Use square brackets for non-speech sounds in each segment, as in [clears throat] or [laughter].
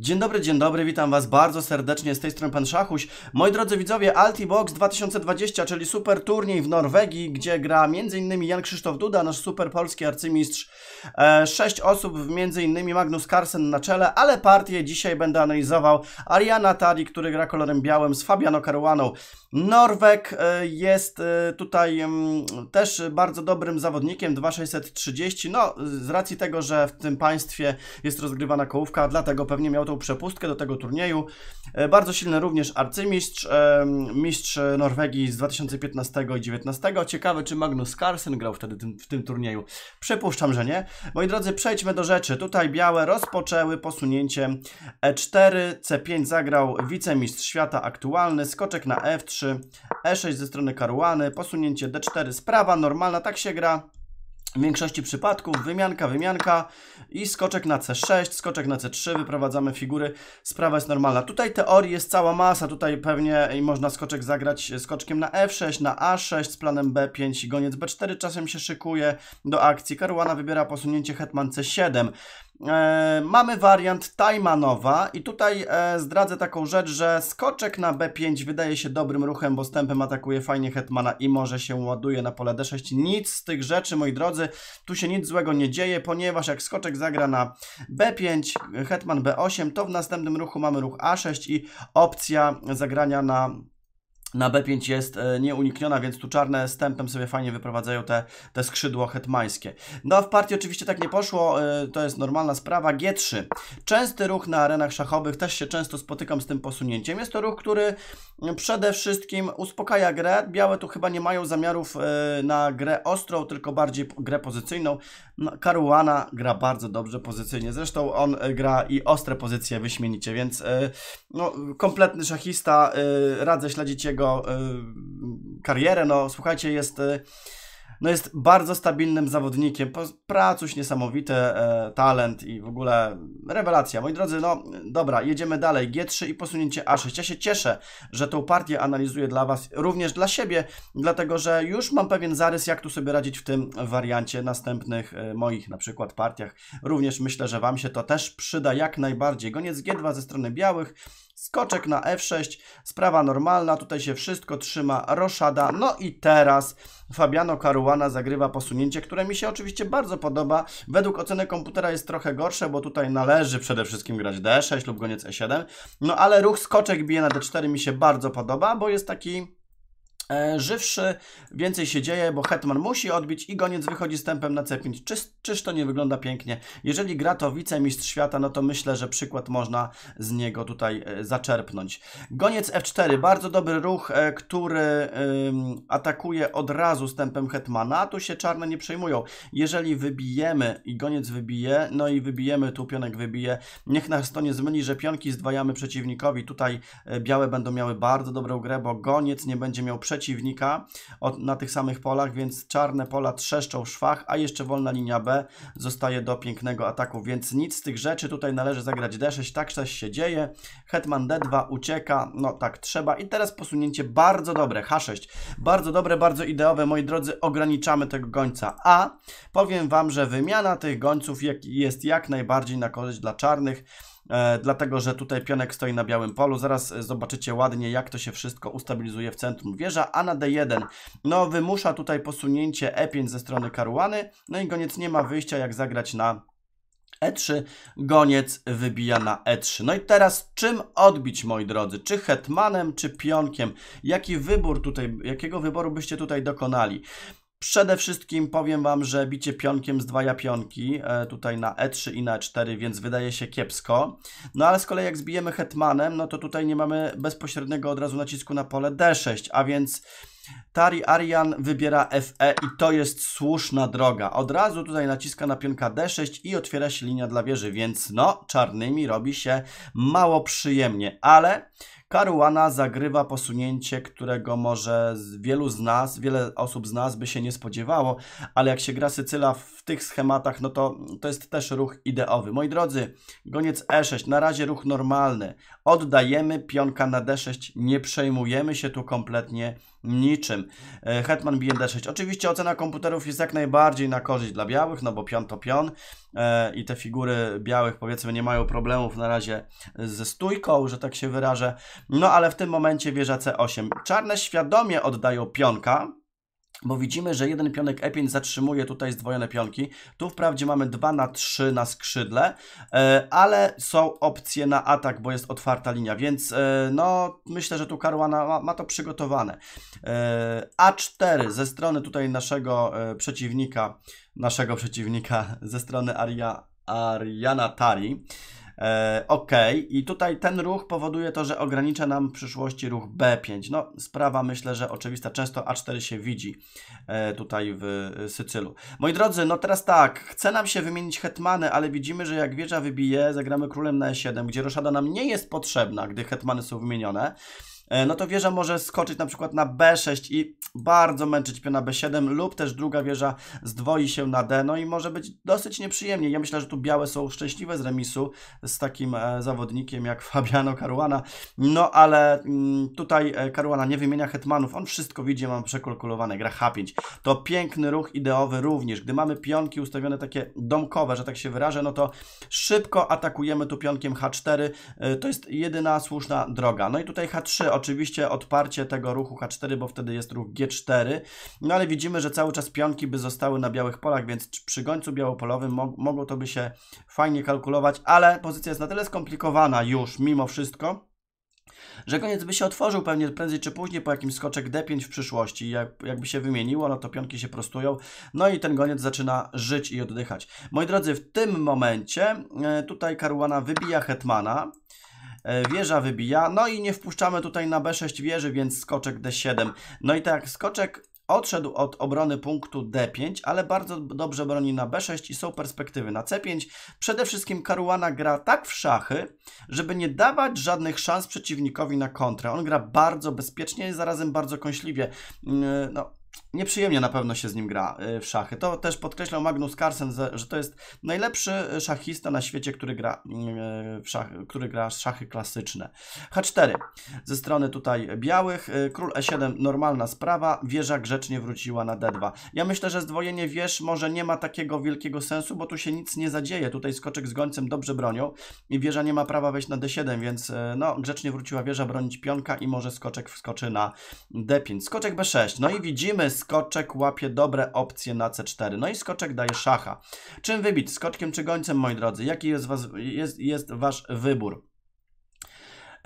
Dzień dobry, dzień dobry, witam Was bardzo serdecznie, z tej strony Pan Szachuś. Moi drodzy widzowie, Altibox 2020, czyli super turniej w Norwegii, gdzie gra m.in. Jan Krzysztof Duda, nasz super polski arcymistrz, e, sześć osób, m.in. Magnus Carlsen na czele, ale partię dzisiaj będę analizował Ariana Tari, który gra kolorem białym z Fabiano Caruaną. Norweg e, jest e, tutaj też bardzo dobrym zawodnikiem, 2630, no z racji tego, że w tym państwie jest rozgrywana kołówka, dlatego pewnie miał tą przepustkę do tego turnieju. E, bardzo silny również arcymistrz, e, mistrz Norwegii z 2015 i 2019. Ciekawe, czy Magnus Carlsen grał wtedy tym, w tym turnieju. Przypuszczam, że nie. Moi drodzy, przejdźmy do rzeczy. Tutaj białe rozpoczęły posunięcie E4, C5 zagrał wicemistrz świata aktualny, skoczek na F3, E6 ze strony Karuany, posunięcie D4 sprawa normalna, tak się gra w większości przypadków wymianka, wymianka i skoczek na C6, skoczek na C3, wyprowadzamy figury, sprawa jest normalna. Tutaj teorii jest cała masa, tutaj pewnie można skoczek zagrać skoczkiem na F6, na A6 z planem B5 i goniec B4 czasem się szykuje do akcji. Karuana wybiera posunięcie hetman C7. E, mamy wariant Tajmanowa i tutaj e, zdradzę taką rzecz, że skoczek na B5 wydaje się dobrym ruchem, bo stępem atakuje fajnie Hetmana i może się ładuje na pole D6. Nic z tych rzeczy, moi drodzy, tu się nic złego nie dzieje, ponieważ jak skoczek zagra na B5, Hetman B8, to w następnym ruchu mamy ruch A6 i opcja zagrania na na B5 jest e, nieunikniona, więc tu czarne stępem sobie fajnie wyprowadzają te, te skrzydło hetmańskie. No a w partii oczywiście tak nie poszło, e, to jest normalna sprawa. G3. Częsty ruch na arenach szachowych, też się często spotykam z tym posunięciem. Jest to ruch, który mm, przede wszystkim uspokaja grę. Białe tu chyba nie mają zamiarów e, na grę ostrą, tylko bardziej grę pozycyjną. No, Karuana gra bardzo dobrze pozycyjnie, zresztą on gra i ostre pozycje wyśmienicie, więc no, kompletny szachista, radzę śledzić jego jego e, karierę, no słuchajcie, jest e, no jest bardzo stabilnym zawodnikiem, pracuś niesamowity, e, talent i w ogóle rewelacja. Moi drodzy, no dobra, jedziemy dalej, G3 i posunięcie A6. Ja się cieszę, że tą partię analizuję dla Was, również dla siebie, dlatego, że już mam pewien zarys, jak tu sobie radzić w tym wariancie następnych moich na przykład partiach. Również myślę, że Wam się to też przyda jak najbardziej. Goniec G2 ze strony białych, Skoczek na F6, sprawa normalna, tutaj się wszystko trzyma, roszada. No i teraz Fabiano Caruana zagrywa posunięcie, które mi się oczywiście bardzo podoba. Według oceny komputera jest trochę gorsze, bo tutaj należy przede wszystkim grać D6 lub goniec E7. No ale ruch skoczek bije na D4 mi się bardzo podoba, bo jest taki E, żywszy, więcej się dzieje, bo Hetman musi odbić i goniec wychodzi z tempem na C5. Czyż, czyż to nie wygląda pięknie? Jeżeli gra to wicemistrz świata, no to myślę, że przykład można z niego tutaj e, zaczerpnąć. Goniec F4, bardzo dobry ruch, e, który atakuje od razu z tempem Hetmana, tu się czarne nie przejmują. Jeżeli wybijemy i goniec wybije, no i wybijemy, tu pionek wybije, niech nas to nie zmyli, że pionki zdwajamy przeciwnikowi. Tutaj białe będą miały bardzo dobrą grę, bo goniec nie będzie miał przeciwnika przeciwnika na tych samych polach, więc czarne pola trzeszczą szwach, a jeszcze wolna linia B zostaje do pięknego ataku, więc nic z tych rzeczy, tutaj należy zagrać D6, tak coś się dzieje, hetman D2 ucieka, no tak trzeba i teraz posunięcie bardzo dobre, H6, bardzo dobre, bardzo ideowe, moi drodzy, ograniczamy tego gońca, a powiem Wam, że wymiana tych gońców jest jak najbardziej na korzyść dla czarnych, E, dlatego że tutaj pionek stoi na białym polu. Zaraz e, zobaczycie ładnie, jak to się wszystko ustabilizuje w centrum wieża, a na D1 no wymusza tutaj posunięcie E5 ze strony karuany, no i goniec nie ma wyjścia, jak zagrać na E3, goniec wybija na E3. No i teraz czym odbić, moi drodzy? Czy hetmanem, czy pionkiem? Jaki wybór tutaj, jakiego wyboru byście tutaj dokonali? Przede wszystkim powiem Wam, że bicie pionkiem zdwaja pionki e, tutaj na E3 i na E4, więc wydaje się kiepsko. No ale z kolei jak zbijemy hetmanem, no to tutaj nie mamy bezpośredniego od razu nacisku na pole D6, a więc Tari Arian wybiera FE i to jest słuszna droga. Od razu tutaj naciska na pionka D6 i otwiera się linia dla wieży, więc no, czarnymi robi się mało przyjemnie, ale Caruana zagrywa posunięcie, którego może wielu z nas, wiele osób z nas by się nie spodziewało, ale jak się gra Sycyla w tych schematach, no to to jest też ruch ideowy. Moi drodzy, goniec E6, na razie ruch normalny. Oddajemy pionka na D6, nie przejmujemy się tu kompletnie niczym. E, Hetman bije D6. Oczywiście ocena komputerów jest jak najbardziej na korzyść dla białych, no bo pion to pion. E, i te figury białych powiedzmy nie mają problemów na razie ze stójką, że tak się wyrażę. No ale w tym momencie wieża C8. Czarne świadomie oddają pionka, bo widzimy, że jeden pionek E5 zatrzymuje tutaj zdwojone pionki. Tu wprawdzie mamy 2 na 3 na skrzydle, e, ale są opcje na atak, bo jest otwarta linia, więc e, no myślę, że tu Karuana ma, to przygotowane. E, A4 ze strony tutaj naszego przeciwnika, naszego przeciwnika ze strony Aria, Ariana Tari. E, ok, i tutaj ten ruch powoduje to, że ogranicza nam w przyszłości ruch B5. No, sprawa myślę, że oczywista. Często A4 się widzi e, tutaj w e, Sycylu. Moi drodzy, no teraz tak, chce nam się wymienić hetmany, ale widzimy, że jak wieża wybije, zagramy królem na E7, gdzie roszada nam nie jest potrzebna, gdy hetmany są wymienione. E, no to wieża może skoczyć na przykład na B6 i bardzo męczyć piona B7 lub też druga wieża zdwoi się na D, no i może być dosyć nieprzyjemnie. Ja myślę, że tu białe są szczęśliwe z remisu z takim e, zawodnikiem jak [laughs] Fabiano Caruana, no ale mm, tutaj e, Caruana nie wymienia hetmanów, on wszystko widzi, mam przekalkulowane, gra H5. To piękny ruch ideowy również, gdy mamy pionki ustawione takie domkowe, że tak się wyrażę, no to szybko atakujemy tu pionkiem H4, to jest jedyna słuszna droga. No i tutaj H3 oczywiście odparcie tego ruchu H4, bo wtedy jest ruch G4, no ale widzimy, że cały czas pionki by zostały na białych polach, więc przy gońcu białopolowym mogło to by się fajnie kalkulować, ale pozycja jest na tyle skomplikowana już mimo wszystko, że koniec by się otworzył pewnie prędzej czy później po jakimś skoczek D5 w przyszłości. Jak, jakby się wymieniło, no to pionki się prostują, no i ten goniec zaczyna żyć i oddychać. Moi drodzy, w tym momencie e, tutaj Karuana wybija Hetmana, E, wieża wybija, no i nie wpuszczamy tutaj na B6 wieży, więc skoczek D7. No i tak, skoczek odszedł od obrony punktu D5, ale bardzo dobrze broni na B6 i są perspektywy na C5. Przede wszystkim Karuana gra tak w szachy, żeby nie dawać żadnych szans przeciwnikowi na kontrę. On gra bardzo bezpiecznie i zarazem bardzo kąśliwie. Mm, e, no, Nieprzyjemnie na pewno się z nim gra y, w szachy. To też podkreślał Magnus Carlsen, że to jest najlepszy y, szachista na świecie, który gra, y, w szachy, który gra szachy klasyczne. H4 ze strony tutaj białych, król E7 normalna sprawa, wieża grzecznie wróciła na D2. Ja myślę, że zdwojenie wież może nie ma takiego wielkiego sensu, bo tu się nic nie zadzieje. Tutaj skoczek z gońcem dobrze bronią i wieża nie ma prawa wejść na D7, więc no, grzecznie wróciła wieża bronić pionka i może skoczek wskoczy na D5. Skoczek B6, no i widzimy skoczek łapie dobre opcje na C4. No i skoczek daje szacha. Czym wybić? Skoczkiem czy gońcem, moi drodzy? Jaki jest, was, jest, jest wasz wybór?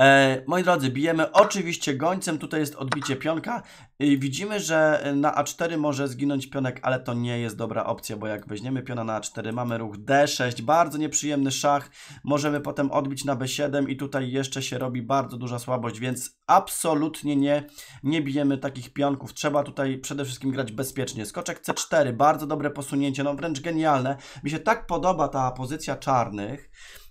E, moi drodzy, bijemy oczywiście gońcem, tutaj jest odbicie pionka. E, widzimy, że na A4 może zginąć pionek, ale to nie jest dobra opcja, bo jak weźmiemy piona na A4, mamy ruch D6, bardzo nieprzyjemny szach. Możemy potem odbić na B7 i tutaj jeszcze się robi bardzo duża słabość, więc absolutnie nie, nie bijemy takich pionków. Trzeba tutaj przede wszystkim grać bezpiecznie. Skoczek C4, bardzo dobre posunięcie, no wręcz genialne. Mi się tak podoba ta pozycja czarnych,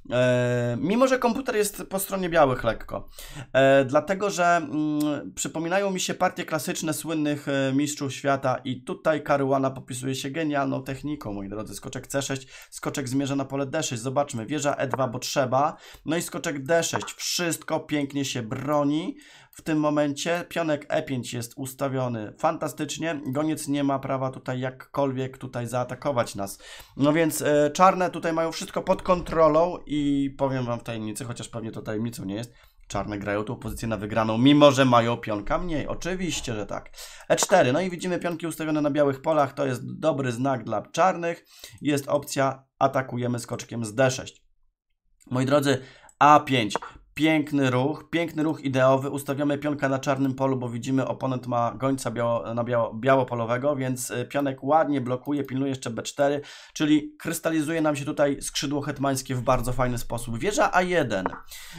E, mimo, że komputer jest po stronie białych lekko, e, dlatego że mm, przypominają mi się partie klasyczne słynnych e, mistrzów świata i tutaj Karuana popisuje się genialną techniką, moi drodzy. Skoczek C6, skoczek zmierza na pole D6, zobaczmy, wieża E2, bo trzeba, no i skoczek D6, wszystko pięknie się broni, w tym momencie. Pionek E5 jest ustawiony fantastycznie. Goniec nie ma prawa tutaj jakkolwiek tutaj zaatakować nas. No więc e, czarne tutaj mają wszystko pod kontrolą i powiem wam w tajemnicy, chociaż pewnie to tajemnicą nie jest, Czarne grają tą pozycję na wygraną, mimo że mają pionka mniej. Oczywiście, że tak. E4, no i widzimy pionki ustawione na białych polach. To jest dobry znak dla czarnych. Jest opcja atakujemy skoczkiem z D6. Moi drodzy, A5. Piękny ruch, piękny ruch ideowy. Ustawiamy pionka na czarnym polu, bo widzimy, oponent ma gońca biało, na biało, białopolowego, więc y, pionek ładnie blokuje, pilnuje jeszcze B4, czyli krystalizuje nam się tutaj skrzydło hetmańskie w bardzo fajny sposób. Wieża A1.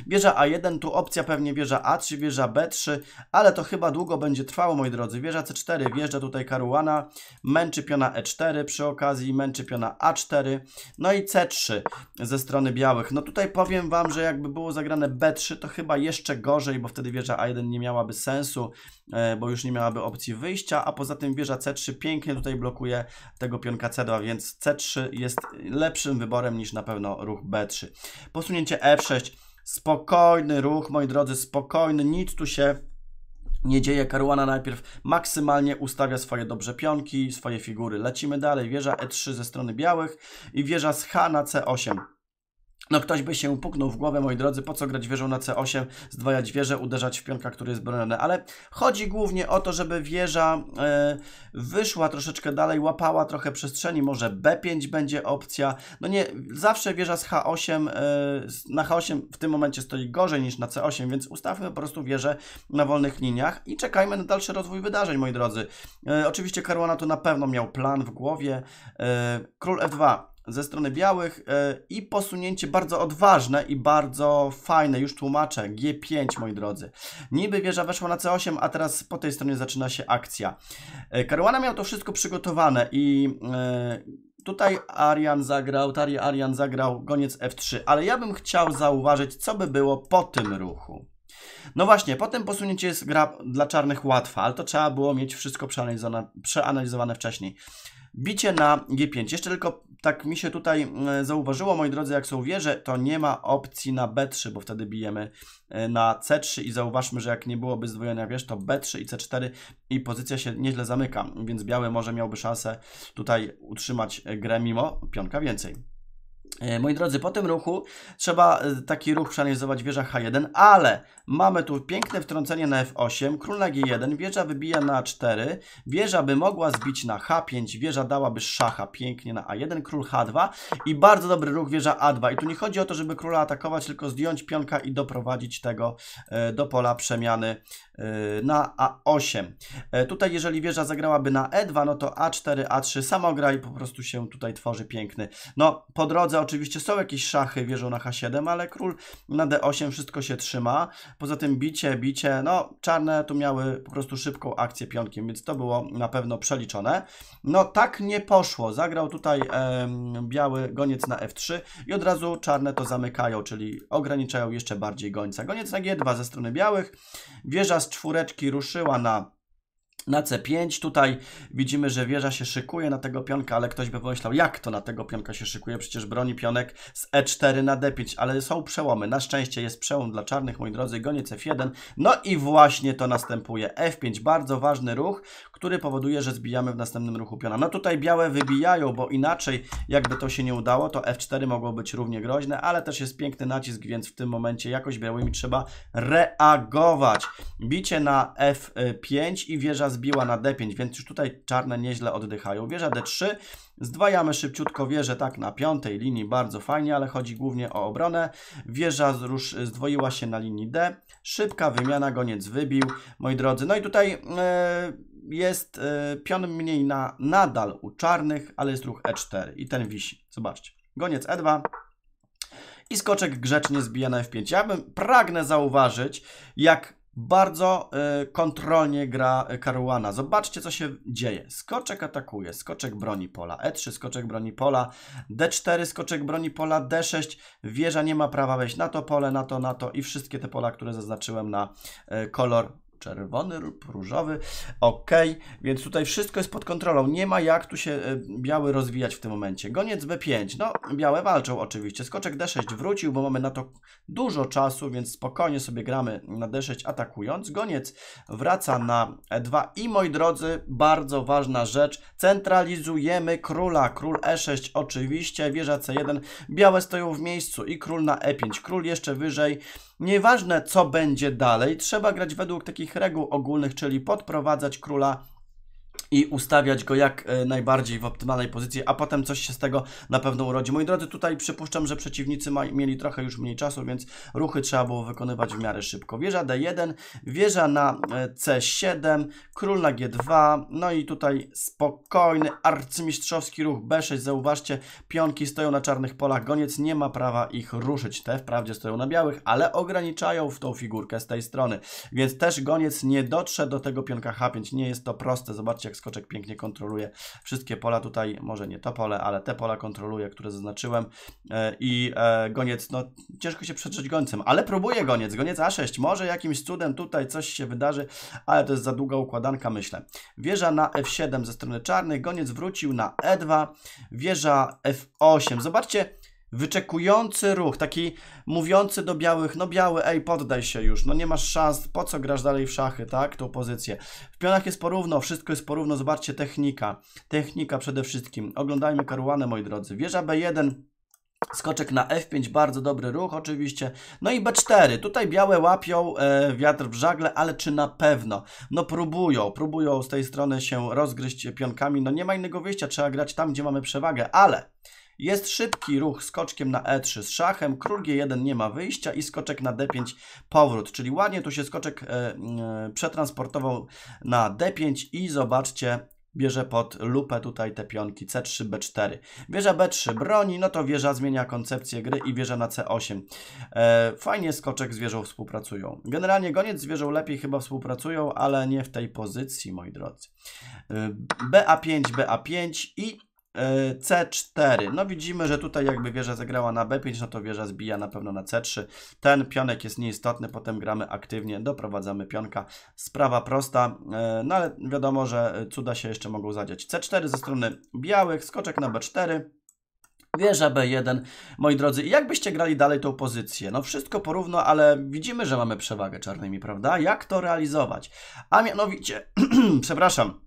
Wieża A1, tu opcja pewnie wieża A3, wieża B3, ale to chyba długo będzie trwało, moi drodzy. Wieża C4, wjeżdża tutaj karuana, męczy piona E4 przy okazji, męczy piona A4, no i C3 ze strony białych. No tutaj powiem Wam, że jakby było zagrane B3 to chyba jeszcze gorzej, bo wtedy wieża A1 nie miałaby sensu, e, bo już nie miałaby opcji wyjścia, a poza tym wieża C3 pięknie tutaj blokuje tego pionka C2, więc C3 jest lepszym wyborem niż na pewno ruch B3. Posunięcie E6, spokojny ruch, moi drodzy, spokojny, nic tu się nie dzieje. Karuana najpierw maksymalnie ustawia swoje dobrze pionki, swoje figury. Lecimy dalej. Wieża E3 ze strony białych i wieża z H na C8. No ktoś by się puknął w głowę, moi drodzy, po co grać wieżą na C8, zdwajać wieżę, uderzać w pionka, który jest broniony, ale chodzi głównie o to, żeby wieża e, wyszła troszeczkę dalej, łapała trochę przestrzeni, może B5 będzie opcja, no nie, zawsze wieża z H8, e, na H8 w tym momencie stoi gorzej niż na C8, więc ustawmy po prostu wieżę na wolnych liniach i czekajmy na dalszy rozwój wydarzeń, moi drodzy. E, oczywiście Caruana to na pewno miał plan w głowie, król F2 ze strony białych e, i posunięcie bardzo odważne i bardzo fajne, już tłumaczę, G5 moi drodzy. Niby wieża weszła na C8, a teraz po tej stronie zaczyna się akcja. E, Karuana miał to wszystko przygotowane i e, tutaj Arian zagrał, Tari Arian zagrał goniec F3, ale ja bym chciał zauważyć, co by było po tym ruchu. No właśnie, potem posunięcie jest gra dla czarnych łatwa, ale to trzeba było mieć wszystko przeanalizowane, przeanalizowane wcześniej. Bicie na G5. Jeszcze tylko tak mi się tutaj zauważyło, moi drodzy, jak są wieże, to nie ma opcji na B3, bo wtedy bijemy e, na C3 i zauważmy, że jak nie byłoby zdwojenia wież, to B3 i C4 i pozycja się nieźle zamyka, więc biały może miałby szansę tutaj utrzymać e, grę mimo pionka więcej. E, moi drodzy, po tym ruchu trzeba e, taki ruch przeanalizować wieża H1, ale mamy tu piękne wtrącenie na F8, król na G1, wieża wybija na A4, wieża by mogła zbić na H5, wieża dałaby szacha pięknie na A1, król H2 i bardzo dobry ruch wieża A2. I tu nie chodzi o to, żeby króla atakować, tylko zdjąć pionka i doprowadzić tego e, do pola przemiany na A8. Tutaj jeżeli wieża zagrałaby na E2, no to A4, A3 samograj po prostu się tutaj tworzy piękny. No po drodze oczywiście są jakieś szachy wieżą na h7, ale król na d8 wszystko się trzyma. Poza tym bicie, bicie, no czarne tu miały po prostu szybką akcję pionkiem, więc to było na pewno przeliczone. No tak nie poszło. Zagrał tutaj e, biały goniec na f3 i od razu czarne to zamykają, czyli ograniczają jeszcze bardziej gońca. Goniec na g2 ze strony białych. Wieża z czwóreczki ruszyła na na C5. Tutaj widzimy, że wieża się szykuje na tego pionka, ale ktoś by pomyślał, jak to na tego pionka się szykuje? Przecież broni pionek z E4 na D5, ale są przełomy. Na szczęście jest przełom dla czarnych, moi drodzy, gonie c 1 No i właśnie to następuje. F5, bardzo ważny ruch, który powoduje, że zbijamy w następnym ruchu piona. No tutaj białe wybijają, bo inaczej jakby to się nie udało, to F4 mogło być równie groźne, ale też jest piękny nacisk, więc w tym momencie jakoś białymi trzeba reagować. Bicie na F5 i wieża zbiła na D5, więc już tutaj czarne nieźle oddychają. Wieża D3, zdwajamy szybciutko wieżę tak na piątej linii, bardzo fajnie, ale chodzi głównie o obronę. Wieża zrusz, zdwoiła się na linii D, szybka wymiana, goniec wybił, moi drodzy. No i tutaj... E, jest e, pion mniej na nadal u czarnych, ale jest ruch e4 i ten wisi. Zobaczcie. Goniec e2 i skoczek grzecznie zbija na f5. Ja bym pragnę zauważyć, jak bardzo y, kontrolnie gra Karuana. Zobaczcie, co się dzieje. Skoczek atakuje, skoczek broni pola. E3, skoczek broni pola. D4, skoczek broni pola. D6, wieża nie ma prawa wejść na to pole, na to, na to i wszystkie te pola, które zaznaczyłem na y, kolor czerwony lub różowy. Ok, więc tutaj wszystko jest pod kontrolą. Nie ma jak tu się e, biały rozwijać w tym momencie. Goniec B5, no białe walczą oczywiście. Skoczek D6 wrócił, bo mamy na to dużo czasu, więc spokojnie sobie gramy na D6 atakując. Goniec wraca na E2 i moi drodzy, bardzo ważna rzecz, centralizujemy króla. Król E6 oczywiście, wieża C1, białe stoją w miejscu i król na E5. Król jeszcze wyżej. Nieważne co będzie dalej, trzeba grać według takich takich reguł ogólnych, czyli podprowadzać króla i ustawiać go jak e, najbardziej w optymalnej pozycji, a potem coś się z tego na pewno urodzi. Moi drodzy, tutaj przypuszczam, że przeciwnicy ma, mieli trochę już mniej czasu, więc ruchy trzeba było wykonywać w miarę szybko. Wieża D1, wieża na e, C7, król na G2, no i tutaj spokojny arcymistrzowski ruch B6. Zauważcie, pionki stoją na czarnych polach, goniec nie ma prawa ich ruszyć. Te wprawdzie stoją na białych, ale ograniczają w tą figurkę z tej strony, więc też goniec nie dotrze do tego pionka H5. Nie jest to proste, zobaczcie jak skoczek pięknie kontroluje wszystkie pola tutaj, może nie to pole, ale te pola kontroluje, które zaznaczyłem e, i e, goniec, no ciężko się przetrzeć gońcem, ale próbuje goniec, goniec A6, może jakimś cudem tutaj coś się wydarzy, ale to jest za długa układanka, myślę. Wieża na F7 ze strony czarnej, goniec wrócił na E2, wieża F8, zobaczcie, wyczekujący ruch, taki mówiący do białych, no biały, ej, poddaj się już, no nie masz szans, po co grasz dalej w szachy, tak, tą pozycję. W pionach jest porówno, wszystko jest porówno, zobaczcie, technika, technika przede wszystkim. Oglądajmy karuanę, moi drodzy. Wieża B1, Skoczek na F5, bardzo dobry ruch oczywiście. No i B4, tutaj białe łapią e, wiatr w żagle, ale czy na pewno? No próbują, próbują z tej strony się rozgryźć pionkami, no nie ma innego wyjścia, trzeba grać tam, gdzie mamy przewagę, ale jest szybki ruch skoczkiem na e3 z szachem, król g1 nie ma wyjścia i skoczek na d5 powrót, czyli ładnie tu się skoczek e, e, przetransportował na d5 i zobaczcie, bierze pod lupę tutaj te pionki C3, B4. Wieża B3 broni, no to wieża zmienia koncepcję gry i wieża na C8. E, fajnie skoczek z wieżą współpracują. Generalnie goniec z wieżą lepiej chyba współpracują, ale nie w tej pozycji, moi drodzy. E, BA5, BA5 i E, C4. No widzimy, że tutaj jakby wieża zagrała na B5, no to wieża zbija na pewno na C3. Ten pionek jest nieistotny, potem gramy aktywnie, doprowadzamy pionka. Sprawa prosta, e, no ale wiadomo, że e, cuda się jeszcze mogą zadziać. C4 ze strony białych, skoczek na B4. Wieża B1, moi drodzy, jakbyście grali dalej tą pozycję? No wszystko porówno, ale widzimy, że mamy przewagę czarnymi, prawda? Jak to realizować? A mianowicie, [clears throat] przepraszam,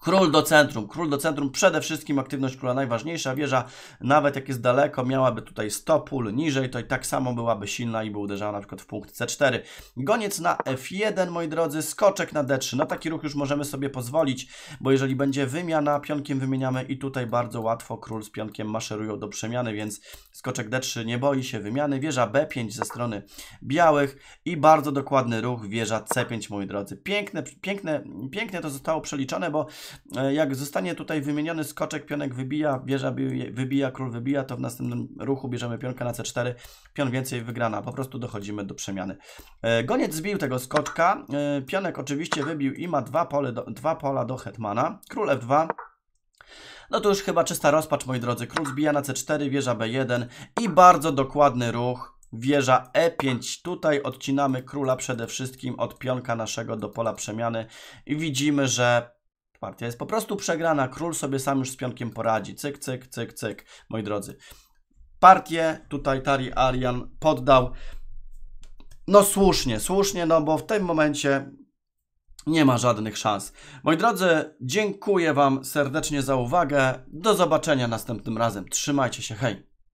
Król do centrum. Król do centrum. Przede wszystkim aktywność króla najważniejsza. Wieża, nawet jak jest daleko, miałaby tutaj 100 pól niżej, to i tak samo byłaby silna i by uderzała na przykład w punkt C4. Goniec na F1, moi drodzy. Skoczek na D3. Na no taki ruch już możemy sobie pozwolić, bo jeżeli będzie wymiana, pionkiem wymieniamy i tutaj bardzo łatwo król z pionkiem maszerują do przemiany, więc skoczek D3 nie boi się wymiany. Wieża B5 ze strony białych i bardzo dokładny ruch wieża C5, moi drodzy. Piękne, piękne, piękne to zostało przeliczone, bo E, jak zostanie tutaj wymieniony skoczek, pionek wybija, wieża wybija, król wybija, to w następnym ruchu bierzemy pionka na c4, pion więcej wygrana. Po prostu dochodzimy do przemiany. E, goniec zbił tego skoczka, e, pionek oczywiście wybił i ma dwa, pole do, dwa pola do hetmana. Król f2, no to już chyba czysta rozpacz, moi drodzy. Król zbija na C4, wieża B1 i bardzo dokładny ruch. Wieża E5. Tutaj odcinamy króla przede wszystkim od pionka naszego do pola przemiany i widzimy, że Partia jest po prostu przegrana, król sobie sam już z pionkiem poradzi. Cyk, cyk, cyk, cyk, moi drodzy. Partię tutaj Tari Arian poddał. No słusznie, słusznie, no bo w tym momencie nie ma żadnych szans. Moi drodzy, dziękuję Wam serdecznie za uwagę. Do zobaczenia następnym razem. Trzymajcie się, hej!